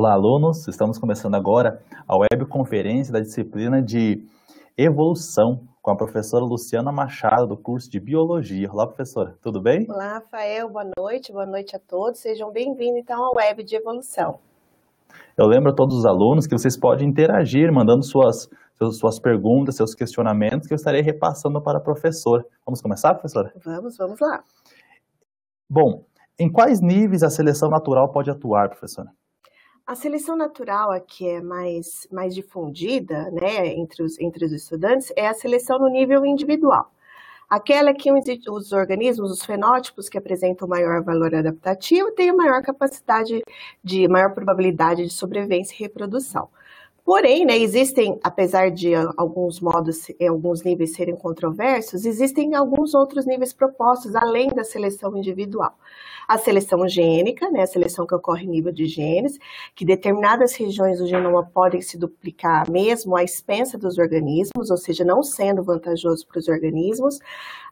Olá, alunos! Estamos começando agora a webconferência da disciplina de Evolução com a professora Luciana Machado, do curso de Biologia. Olá, professora, tudo bem? Olá, Rafael, boa noite, boa noite a todos. Sejam bem-vindos, então, à web de Evolução. Eu lembro a todos os alunos que vocês podem interagir, mandando suas, suas perguntas, seus questionamentos, que eu estarei repassando para a professora. Vamos começar, professora? Vamos, vamos lá. Bom, em quais níveis a seleção natural pode atuar, professora? A seleção natural, a que é mais, mais difundida né, entre, os, entre os estudantes, é a seleção no nível individual. Aquela que os, os organismos, os fenótipos que apresentam maior valor adaptativo, têm maior capacidade de maior probabilidade de sobrevivência e reprodução. Porém, né, existem, apesar de alguns modos, eh, alguns níveis serem controversos, existem alguns outros níveis propostos além da seleção individual a seleção gênica, né, a seleção que ocorre em nível de genes, que determinadas regiões do genoma podem se duplicar mesmo à expensa dos organismos, ou seja, não sendo vantajoso para os organismos,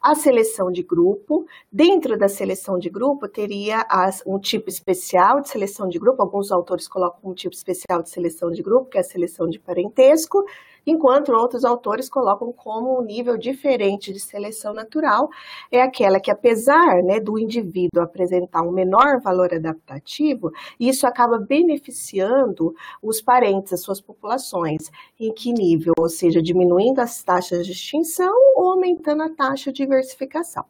a seleção de grupo, dentro da seleção de grupo teria as, um tipo especial de seleção de grupo, alguns autores colocam um tipo especial de seleção de grupo, que é a seleção de parentesco, enquanto outros autores colocam como um nível diferente de seleção natural é aquela que, apesar né, do indivíduo apresentar um menor valor adaptativo, isso acaba beneficiando os parentes, as suas populações. Em que nível? Ou seja, diminuindo as taxas de extinção ou aumentando a taxa de diversificação.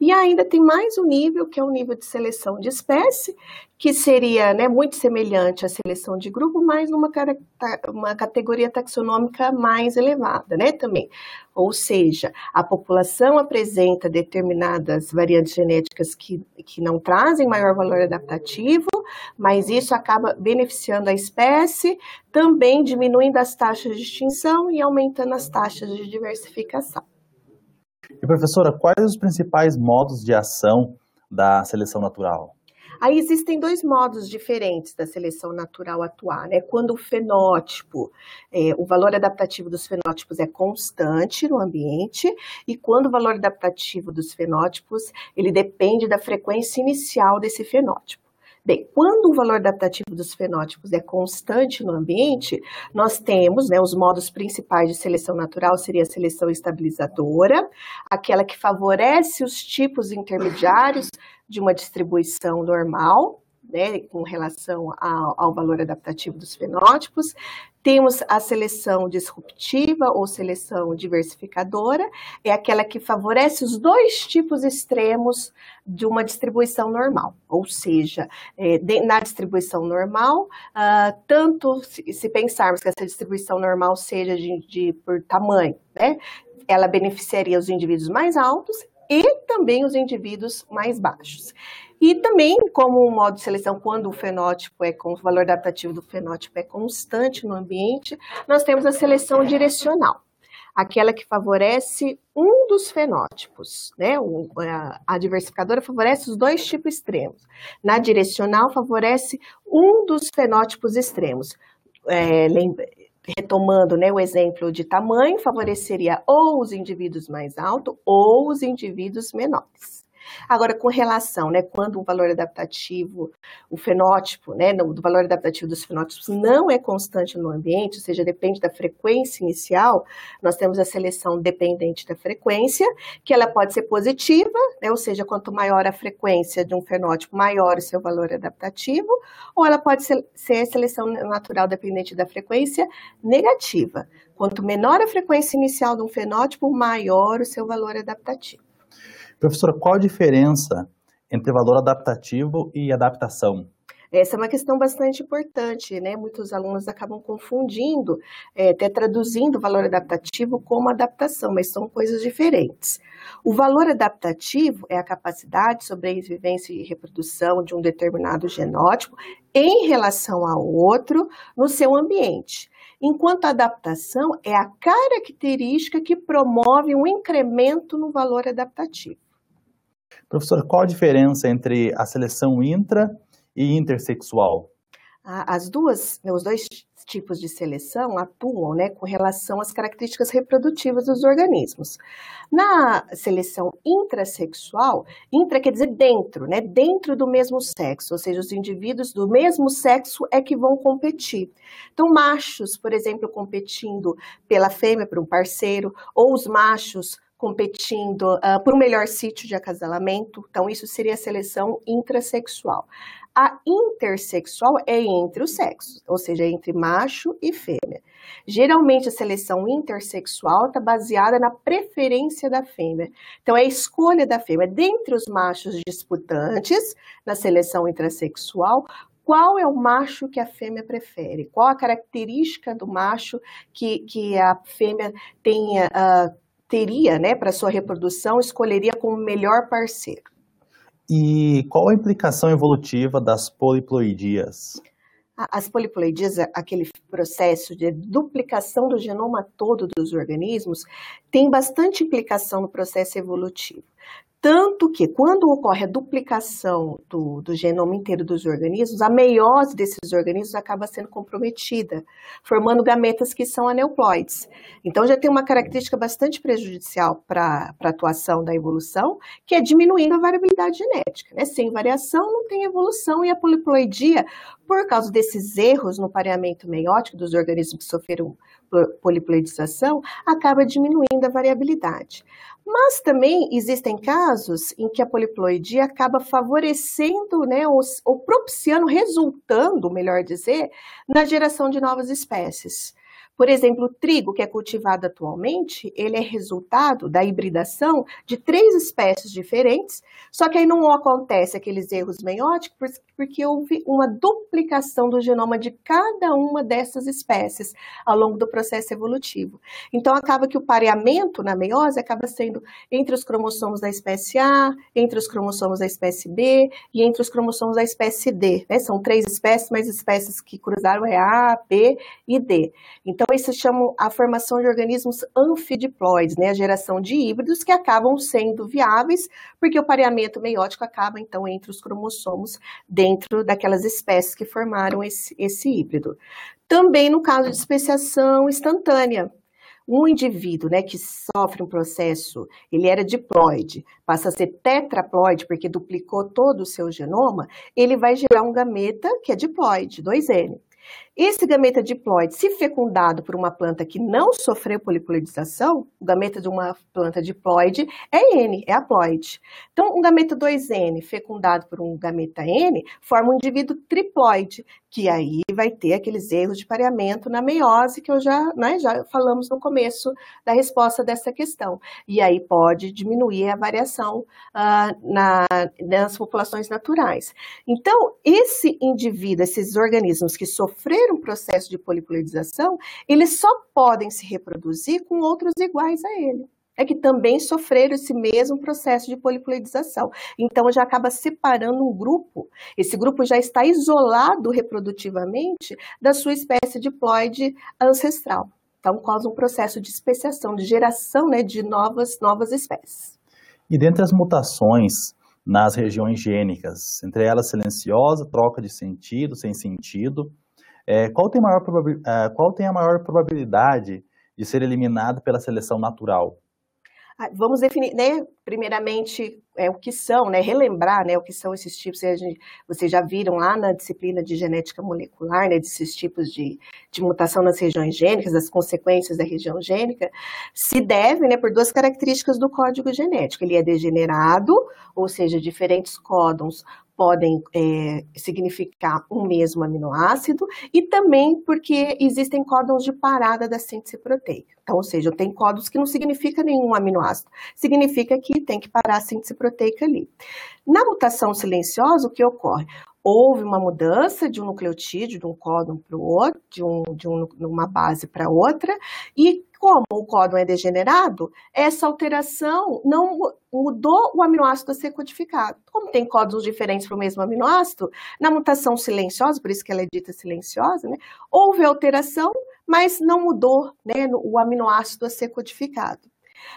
E ainda tem mais um nível, que é o nível de seleção de espécie, que seria né, muito semelhante à seleção de grupo, mas numa uma categoria taxonômica mais elevada, né, também. Ou seja, a população apresenta determinadas variantes genéticas que, que não trazem maior valor adaptativo, mas isso acaba beneficiando a espécie, também diminuindo as taxas de extinção e aumentando as taxas de diversificação professora, quais os principais modos de ação da seleção natural? Aí existem dois modos diferentes da seleção natural atuar, né? Quando o fenótipo, é, o valor adaptativo dos fenótipos é constante no ambiente, e quando o valor adaptativo dos fenótipos, ele depende da frequência inicial desse fenótipo. Bem, quando o valor adaptativo dos fenótipos é constante no ambiente, nós temos né, os modos principais de seleção natural seria a seleção estabilizadora, aquela que favorece os tipos intermediários de uma distribuição normal, né, com relação ao, ao valor adaptativo dos fenótipos, temos a seleção disruptiva ou seleção diversificadora, é aquela que favorece os dois tipos extremos de uma distribuição normal. Ou seja, é, de, na distribuição normal, uh, tanto se, se, pensarmos que essa distribuição normal seja de, de, por tamanho, né, ela beneficiaria os indivíduos mais altos e também os indivíduos mais baixos. E também, como o modo de seleção, quando o fenótipo é o valor adaptativo do fenótipo é constante no ambiente, nós temos a seleção direcional, aquela que favorece um dos fenótipos, né? a diversificadora favorece os dois tipos extremos. Na direcional favorece um dos fenótipos extremos. É, lembra, retomando né, o exemplo de tamanho, favoreceria ou os indivíduos mais altos ou os indivíduos menores. Agora, com relação, né, quando o valor adaptativo, o fenótipo, né, do valor adaptativo dos fenótipos não é constante no ambiente, ou seja, depende da frequência inicial, nós temos a seleção dependente da frequência, que ela pode ser positiva, né, ou seja, quanto maior a frequência de um fenótipo, maior o seu valor adaptativo, ou ela pode ser, a seleção natural dependente da frequência negativa. Quanto menor a frequência inicial de um fenótipo, maior o seu valor adaptativo. Professora, qual a diferença entre valor adaptativo e adaptação? Essa é uma questão bastante importante, né? Muitos alunos acabam confundindo, é, até traduzindo valor adaptativo como adaptação, mas são coisas diferentes. O valor adaptativo é a capacidade, sobrevivência e reprodução de um determinado genótipo em relação a outro no seu ambiente. Enquanto a adaptação é a característica que promove um incremento no valor adaptativo. Professora, qual a diferença entre a seleção intra e intersexual? As duas, né, os dois tipos de seleção atuam né, com relação às características reprodutivas dos organismos. Na seleção intrasexual, intra quer dizer dentro, né, dentro do mesmo sexo, ou seja, os indivíduos do mesmo sexo é que vão competir. Então, machos, por exemplo, competindo pela fêmea, por um parceiro, ou os machos competindo uh, por um melhor sítio de acasalamento, então isso seria a seleção intrasexual. A intersexual é entre os sexos, ou seja, entre macho e fêmea. Geralmente a seleção intersexual está baseada na preferência da fêmea. Então é a escolha da fêmea. Dentre os machos disputantes na seleção intrasexual, qual é o macho que a fêmea prefere? Qual a característica do macho que, que a fêmea tenha? Uh, teria, né, para sua reprodução, escolheria como melhor parceiro. E qual a implicação evolutiva das poliploidias? As poliploidias, aquele processo de duplicação do genoma todo dos organismos, tem bastante implicação no processo evolutivo. Tanto que, quando ocorre a duplicação do, do, genoma inteiro dos organismos, a meiose desses organismos acaba sendo comprometida, formando gametas que são aneuploides. Então, já tem uma característica bastante prejudicial para a atuação da evolução, que é diminuindo a variabilidade genética. Né? Sem variação, não tem evolução, e a poliploidia, por causa desses erros no pareamento meiótico dos organismos que sofreram poliploidização acaba diminuindo a variabilidade. Mas também existem casos em que a poliploidia acaba favorecendo, né, ou, ou propiciando, resultando, melhor dizer, na geração de novas espécies. Por exemplo, o trigo que é cultivado atualmente, ele é resultado da hibridação de três espécies diferentes, só que aí não acontece aqueles erros meióticos porque houve uma duplicação do genoma de cada uma dessas espécies ao longo do processo evolutivo. Então acaba que o pareamento na meiose acaba sendo entre os cromossomos da espécie A, entre os cromossomos da espécie B e entre os cromossomos da espécie D. Né? São três espécies, mas espécies que cruzaram é A, B e D. Então se chamam a formação de organismos anfidiploides, né, a geração de híbridos que acabam sendo viáveis, porque o pareamento meiótico acaba, então, entre os cromossomos dentro daquelas espécies que formaram esse, esse híbrido. Também no caso de especiação instantânea, um indivíduo né, que sofre um processo, ele era diploide, passa a ser tetraploide, porque duplicou todo o seu genoma, ele vai gerar um gameta que é diploide, 2N. Esse gameta diploide, se fecundado por uma planta que não sofreu poliploidização, o gameta de uma planta diploide é N, é haploide. Então, um gameta 2N fecundado por um gameta N forma um indivíduo triploide, que aí vai ter aqueles erros de pareamento na meiose que eu já, né, já falamos no começo da resposta dessa questão. E aí pode diminuir a variação uh, na, nas populações naturais. Então, esse indivíduo, esses organismos que sofrem sofrer um processo de poliploidização, eles só podem se reproduzir com outros iguais a ele. É que também sofreram esse mesmo processo de poliploidização. Então já acaba separando um grupo. Esse grupo já está isolado reprodutivamente da sua espécie de ploide ancestral. Então causa um processo de especiação, de geração né, de novas, novas espécies. E dentre as mutações nas regiões gênicas, entre elas silenciosa, troca de sentido, sem sentido, é, qual, tem maior é, qual tem a maior probabilidade de ser eliminado pela seleção natural? Ah, vamos definir, né, primeiramente, é, o que são, né, relembrar, né, o que são esses tipos, gente, vocês já viram lá na disciplina de genética molecular, né, desses tipos de, de mutação nas regiões gênicas, as consequências da região gênica, se deve, né, por duas características do código genético, ele é degenerado, ou seja, diferentes códons podem é, significar o um mesmo aminoácido e também porque existem códons de parada da síntese proteica. Então, ou seja, tem códons que não significa nenhum aminoácido, significa que tem que parar a síntese proteica ali. Na mutação silenciosa, o que ocorre? houve uma mudança de um nucleotídeo, de um códon para o outro, de, um, de um, uma base para outra, e como o códon é degenerado, essa alteração não mudou o aminoácido a ser codificado. Como tem códons diferentes para o mesmo aminoácido, na mutação silenciosa, por isso que ela é dita silenciosa, né, houve alteração, mas não mudou né, o aminoácido a ser codificado.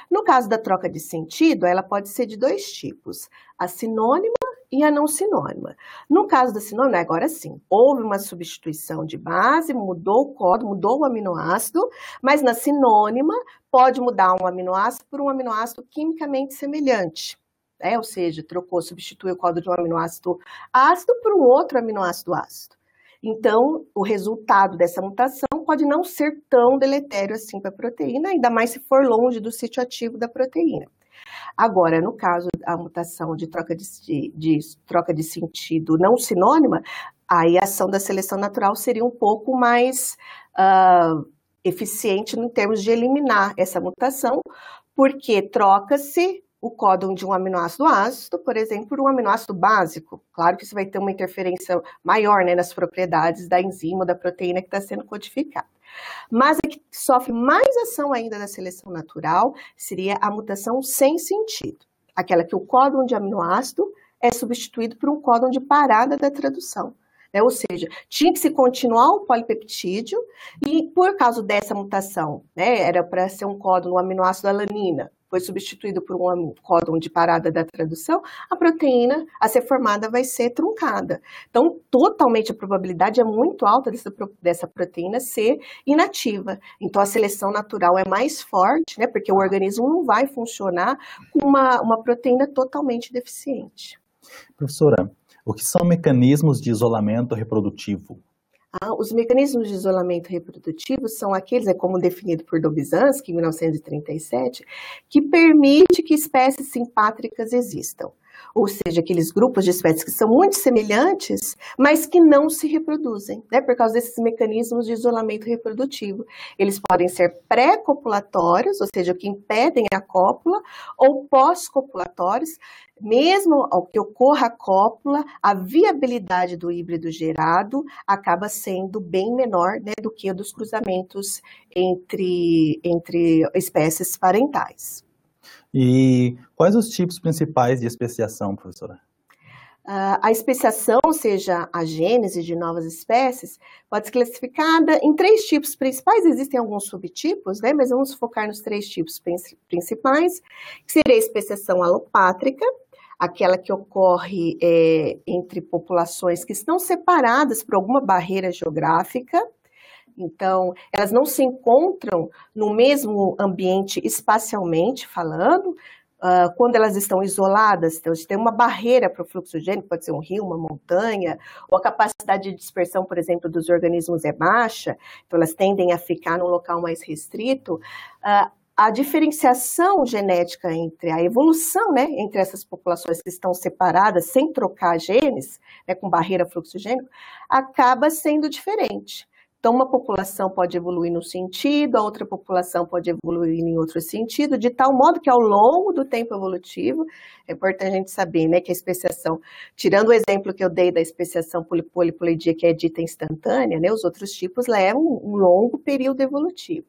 No caso da troca de sentido, ela pode ser de dois tipos: a sinônima e a não sinônima. No caso da sinônima, agora sim, houve uma substituição de base, mudou o código, mudou o aminoácido, mas na sinônima pode mudar um aminoácido por um aminoácido quimicamente semelhante. Né? Ou seja, trocou, substituiu o código de um aminoácido ácido por um outro aminoácido ácido. Então, o resultado dessa mutação pode não ser tão deletério assim para a proteína, ainda mais se for longe do sítio ativo da proteína. Agora, no caso da mutação de troca de, de, troca de sentido não sinônima, aí a ação da seleção natural seria um pouco mais uh, eficiente em termos de eliminar essa mutação, porque troca-se o códon de um aminoácido ácido, por exemplo, por um aminoácido básico. Claro que isso vai ter uma interferência maior né, nas propriedades da enzima, da proteína que está sendo codificada. Mas a que sofre mais ação ainda da seleção natural seria a mutação sem sentido, aquela que o códon de aminoácido é substituído por um códon de parada da tradução. Né? Ou seja, tinha que se continuar o polipeptídeo e por causa dessa mutação, né, era para ser um códon, um aminoácido alanina, foi substituído por um códon de parada da tradução, a proteína a ser formada vai ser truncada. Então, totalmente a probabilidade é muito alta dessa, dessa proteína ser inativa. Então, a seleção natural é mais forte, né? Porque o organismo não vai funcionar com uma, uma proteína totalmente deficiente. Professora, o que são mecanismos de isolamento reprodutivo? Ah, os mecanismos de isolamento reprodutivo são aqueles, é como definido por Dobzhansky em 1937, que permite que espécies simpátricas existam ou seja, aqueles grupos de espécies que são muito semelhantes, mas que não se reproduzem, né, por causa desses mecanismos de isolamento reprodutivo. Eles podem ser pré-copulatórios, ou seja, que impedem a cópula, ou pós-copulatórios, mesmo ao que ocorra a cópula, a viabilidade do híbrido gerado acaba sendo bem menor né, do que a dos cruzamentos entre, entre espécies parentais. E quais os tipos principais de especiação, professora? Uh, a especiação, ou seja, a gênese de novas espécies, pode ser classificada em três tipos principais. Existem alguns subtipos, né? Mas vamos focar nos três tipos principais, que seria a especiação alopátrica, aquela que ocorre é, entre populações que estão separadas por alguma barreira geográfica. Então, elas não se encontram no mesmo ambiente espacialmente falando, Uh, quando elas estão isoladas, então, se tem uma barreira para o fluxo gênico, pode ser um rio, uma montanha, ou a capacidade de dispersão, por exemplo, dos organismos é baixa, então elas tendem a ficar num local mais restrito. Uh, a diferenciação genética entre a evolução, né, entre essas populações que estão separadas sem trocar genes, né, com barreira fluxogênico, acaba sendo diferente. Então, uma população pode evoluir num sentido, a outra população pode evoluir em outro sentido, de tal modo que ao longo do tempo evolutivo, é importante a gente saber né, que a especiação, tirando o exemplo que eu dei da especiação poliploidia, que é dita instantânea, né, os outros tipos levam um longo período evolutivo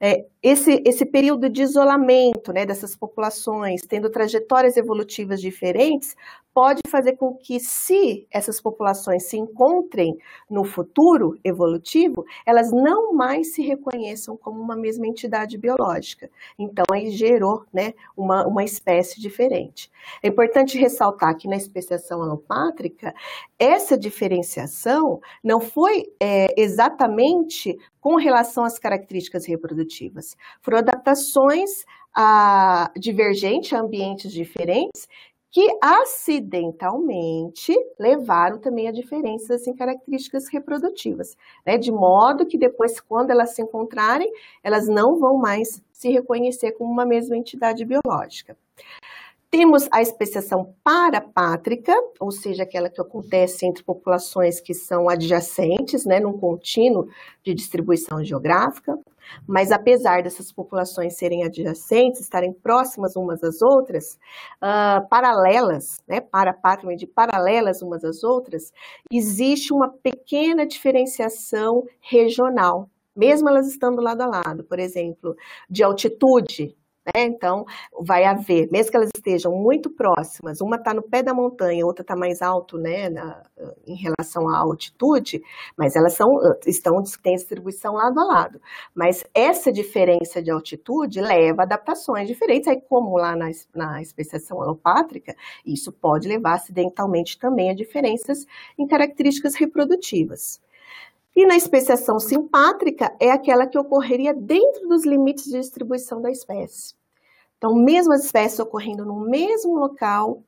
é, esse, esse período de isolamento né, dessas populações, tendo trajetórias evolutivas diferentes, pode fazer com que, se essas populações se encontrem no futuro evolutivo, elas não mais se reconheçam como uma mesma entidade biológica. Então, aí gerou né, uma, uma espécie diferente. É importante ressaltar que na especiação alopátrica, essa diferenciação não foi é, exatamente com relação às características reprodutivas. Foram adaptações a, ah, divergentes a ambientes diferentes que acidentalmente levaram também a diferenças em características reprodutivas, né? de modo que depois, quando elas se encontrarem, elas não vão mais se reconhecer como uma mesma entidade biológica. Temos a especiação parapátrica, ou seja, aquela que acontece entre populações que são adjacentes, né, num contínuo de distribuição geográfica, mas apesar dessas populações serem adjacentes, estarem próximas umas às outras, uh, paralelas, né, parapátria de paralelas umas às outras, existe uma pequena diferenciação regional, mesmo elas estando lado a lado, por exemplo, de altitude, né? Então, vai haver, mesmo que elas estejam muito próximas, uma está no pé da montanha, outra está mais alto né, na, em relação à altitude, mas elas são, estão, têm distribuição lado a lado. Mas essa diferença de altitude leva a adaptações diferentes, aí como lá na, na especiação alopátrica, isso pode levar acidentalmente também a diferenças em características reprodutivas. E na especiação simpátrica é aquela que ocorreria dentro dos limites de distribuição da espécie. Então, mesmas espécies ocorrendo no mesmo local,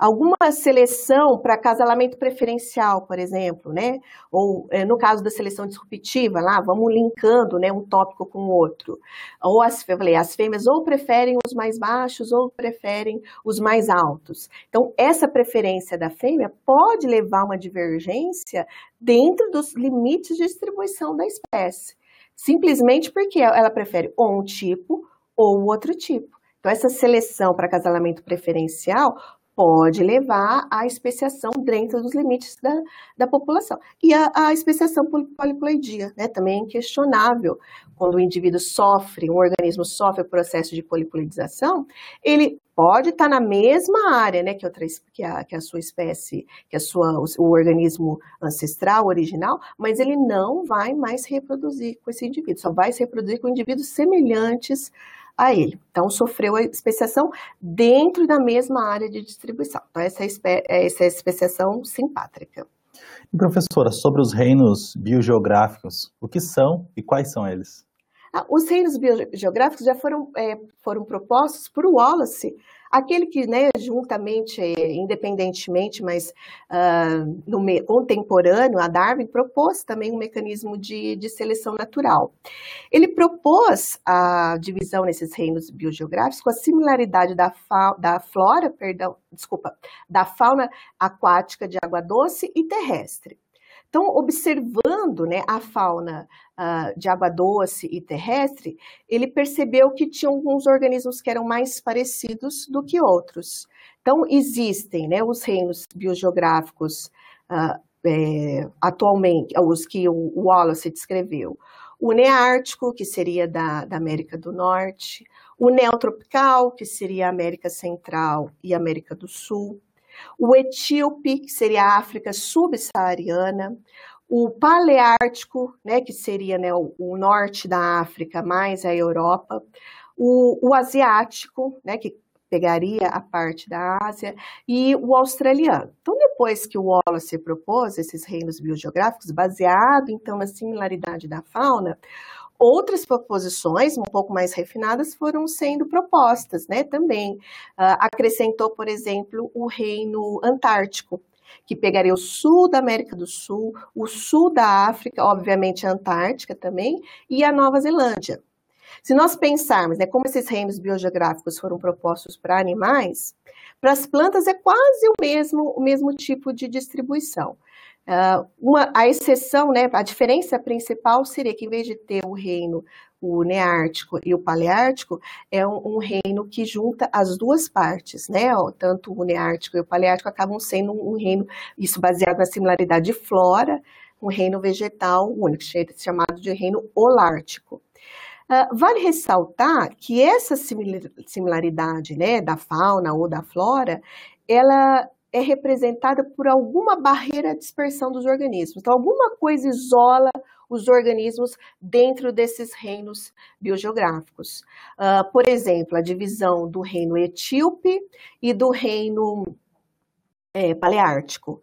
alguma seleção para casalamento preferencial, por exemplo, né? Ou eh, no caso da seleção disruptiva, lá vamos linkando, né, um tópico com o outro. Ou as, eu falei, as fêmeas ou preferem os mais baixos ou preferem os mais altos. Então, essa preferência da fêmea pode levar a uma divergência dentro dos limites de distribuição da espécie, simplesmente porque ela prefere ou um tipo ou outro tipo. Então, essa seleção para casalamento preferencial pode levar à especiação dentro dos limites da, da população. E a, a especiação poliploidia, né, também é questionável. Quando o indivíduo sofre, o organismo sofre o processo de poliploidização, ele pode estar tá na mesma área, né, que, outra, que, a, que a sua espécie, que a sua, o, o organismo ancestral, original, mas ele não vai mais reproduzir com esse indivíduo, só vai se reproduzir com indivíduos semelhantes a ele. Então, sofreu a especiação dentro da mesma área de distribuição. Então, essa é a é, é especiação simpátrica. E, professora, sobre os reinos biogeográficos, o que são e quais são eles? Ah, os reinos biogeográficos já foram, é, foram propostos por Wallace Aquele que, né, juntamente, independentemente, mas uh, no contemporâneo, a Darwin propôs também um mecanismo de, de seleção natural. Ele propôs a divisão nesses reinos biogeográficos com a similaridade da, da flora, perdão, desculpa, da fauna aquática de água doce e terrestre. Então, observando né, a fauna uh, de água doce e terrestre, ele percebeu que tinha alguns organismos que eram mais parecidos do que outros. Então, existem né, os reinos biogeográficos uh, é, atualmente, os que o Wallace descreveu. O neártico, que seria da, da América do Norte, o neotropical, que seria a América Central e América do Sul, o etíope, que seria a África subsaariana, o paleártico, né, que seria né, o, norte da África, mais a Europa, o, o asiático, né, que pegaria a parte da Ásia, e o australiano. Então, depois que o Wallace propôs esses reinos biogeográficos, baseado então na similaridade da fauna, Outras proposições, um pouco mais refinadas, foram sendo propostas, né? Também uh, acrescentou, por exemplo, o reino antártico, que pegaria o sul da América do Sul, o sul da África, obviamente a Antártica também, e a Nova Zelândia. Se nós pensarmos né, como esses reinos biogeográficos foram propostos para animais, para as plantas é quase o mesmo, o mesmo tipo de distribuição. Uh, uma, a exceção, né, a diferença principal seria que, em vez de ter o reino o Neártico e o Paleártico, é um, um reino que junta as duas partes, né? Tanto o Neártico e o Paleártico acabam sendo um, um reino, isso baseado na similaridade de flora, um reino vegetal único, chamado de reino Holártico. Uh, vale ressaltar que essa similaridade né, da fauna ou da flora, ela é representada por alguma barreira à dispersão dos organismos. Então, alguma coisa isola os organismos dentro desses reinos biogeográficos. Uh, por exemplo, a divisão do reino etíope e do reino é, paleártico.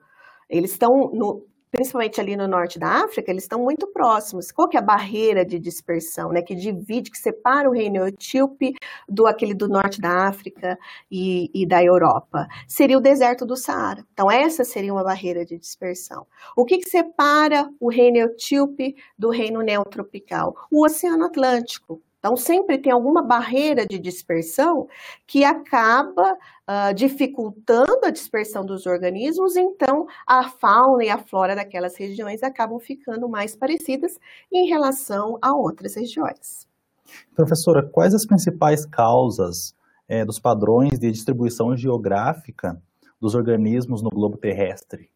Eles estão no, principalmente ali no norte da África, eles estão muito próximos. Qual que é a barreira de dispersão, né, que divide, que separa o reino etíope do aquele do norte da África e, e da Europa? Seria o deserto do Saara. Então essa seria uma barreira de dispersão. O que, que separa o reino etíope do reino neotropical? O Oceano Atlântico. Então, sempre tem alguma barreira de dispersão que acaba uh, dificultando a dispersão dos organismos, então a fauna e a flora daquelas regiões acabam ficando mais parecidas em relação a outras regiões. Professora, quais as principais causas é, dos padrões de distribuição geográfica dos organismos no globo terrestre?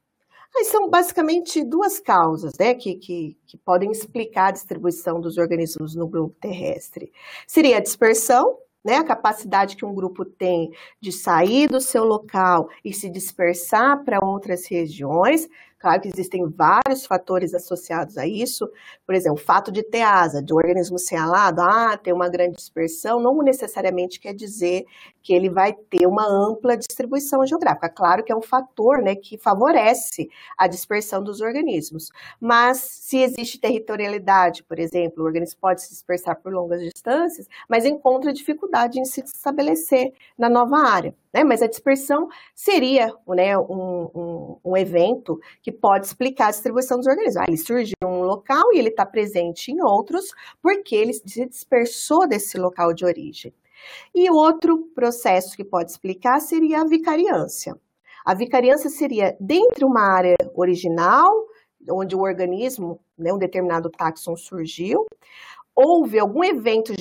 Mas são basicamente duas causas né, que, que, que podem explicar a distribuição dos organismos no globo terrestre. Seria a dispersão, né, a capacidade que um grupo tem de sair do seu local e se dispersar para outras regiões, Claro que existem vários fatores associados a isso, por exemplo, o fato de ter asa, de um organismo sem alado, ah, ter uma grande dispersão, não necessariamente quer dizer que ele vai ter uma ampla distribuição geográfica. Claro que é um fator né, que favorece a dispersão dos organismos, mas se existe territorialidade, por exemplo, o organismo pode se dispersar por longas distâncias, mas encontra dificuldade em se estabelecer na nova área. Né? Mas a dispersão seria né, um, um, um evento que pode explicar a distribuição dos organismos. Ah, ele surgiu em um local e ele está presente em outros, porque ele se dispersou desse local de origem. E outro processo que pode explicar seria a vicariância. A vicariância seria dentro uma área original, onde o organismo, né, um determinado taxon surgiu, houve algum evento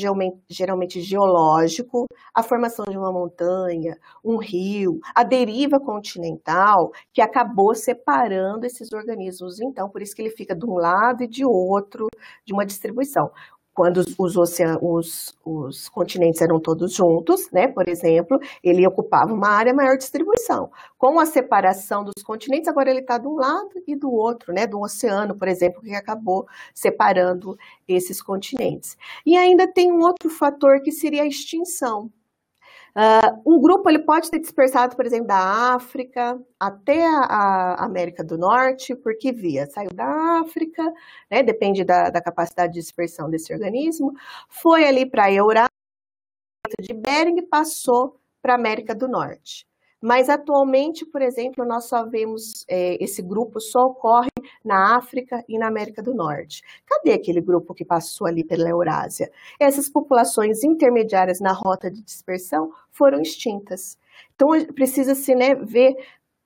geralmente geológico, a formação de uma montanha, um rio, a deriva continental, que acabou separando esses organismos. Então, por isso que ele fica de um lado e de outro de uma distribuição quando os, os, os, os, continentes eram todos juntos, né, por exemplo, ele ocupava uma área maior de distribuição. Com a separação dos continentes, agora ele está de um lado e do outro, né, do oceano, por exemplo, que acabou separando esses continentes. E ainda tem um outro fator que seria a extinção. Uh, um grupo ele pode ter dispersado, por exemplo, da África até a, a América do Norte, porque via, saiu da África, né, depende da, da, capacidade de dispersão desse organismo, foi ali para a Eurásia, de Bering, passou para a América do Norte. Mas atualmente, por exemplo, nós só vemos é, esse grupo só ocorre na África e na América do Norte. Cadê aquele grupo que passou ali pela Eurásia? Essas populações intermediárias na rota de dispersão foram extintas. Então precisa-se né, ver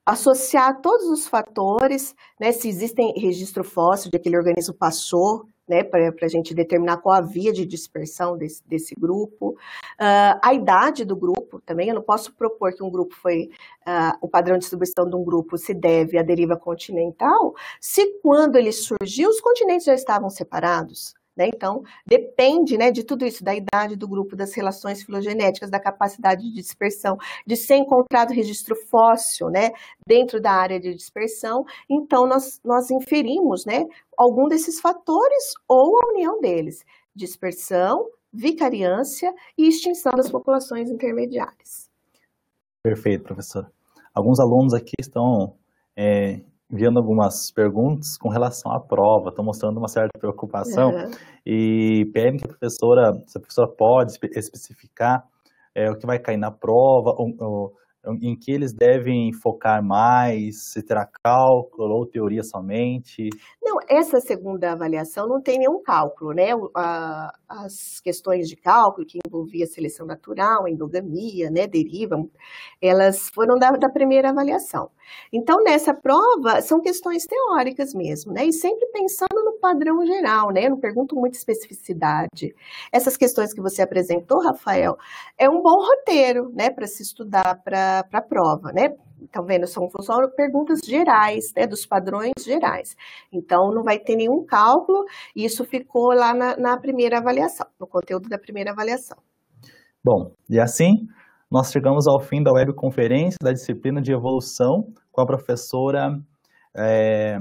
associar todos os fatores, né, se existem registro fóssil de aquele organismo passou, né, para a gente determinar qual a via de dispersão desse, desse grupo, uh, a idade do grupo também, eu não posso propor que um grupo foi, uh, o padrão de distribuição de um grupo se deve à deriva continental, se quando ele surgiu os continentes já estavam separados, né? Então, depende né, de tudo isso, da idade do grupo, das relações filogenéticas, da capacidade de dispersão, de ser encontrado registro fóssil né, dentro da área de dispersão. Então, nós, nós inferimos né, algum desses fatores ou a união deles: dispersão, vicariância e extinção das populações intermediárias. Perfeito, professor. Alguns alunos aqui estão é, enviando algumas perguntas com relação à prova, estão mostrando uma certa preocupação e pedem que a professora, se a professora pode especificar é, o que vai cair na prova, ou, ou, em que eles devem focar mais, se terá cálculo ou teoria somente. Não, essa segunda avaliação não tem nenhum cálculo, né? as questões de cálculo que envolvia seleção natural, endogamia, né, derivam, elas foram da, da primeira avaliação. Então, nessa prova, são questões teóricas mesmo, né? E sempre pensando no padrão geral, né? Eu não pergunto muita especificidade. Essas questões que você apresentou, Rafael, é um bom roteiro, né, para se estudar para a prova, né? Então, vendo, são perguntas gerais, né, dos padrões gerais. Então, não vai ter nenhum cálculo, isso ficou lá na, na primeira avaliação, no conteúdo da primeira avaliação. Bom, e assim nós chegamos ao fim da webconferência da disciplina de evolução com a professora, é,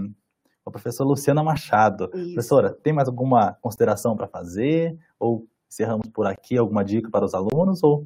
a professora Luciana Machado. Isso. Professora, tem mais alguma consideração para fazer? Ou encerramos por aqui alguma dica para os alunos? Ou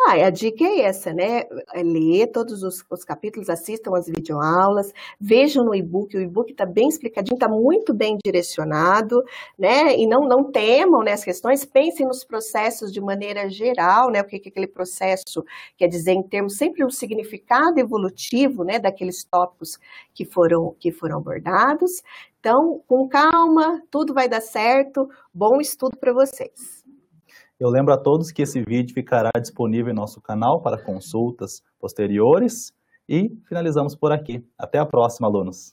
ah, a dica é essa, né? É Lê todos os, os capítulos, assistam as videoaulas, vejam no e-book, o e-book está bem explicadinho, está muito bem direcionado, né? E não, não temam né, as questões, pensem nos processos de maneira geral, né? O que, que aquele processo quer dizer em termos, sempre um significado evolutivo, né? Daqueles tópicos que foram, que foram abordados. Então, com calma, tudo vai dar certo, bom estudo para vocês. Eu lembro a todos que esse vídeo ficará disponível em nosso canal para consultas posteriores. E finalizamos por aqui. Até a próxima, alunos!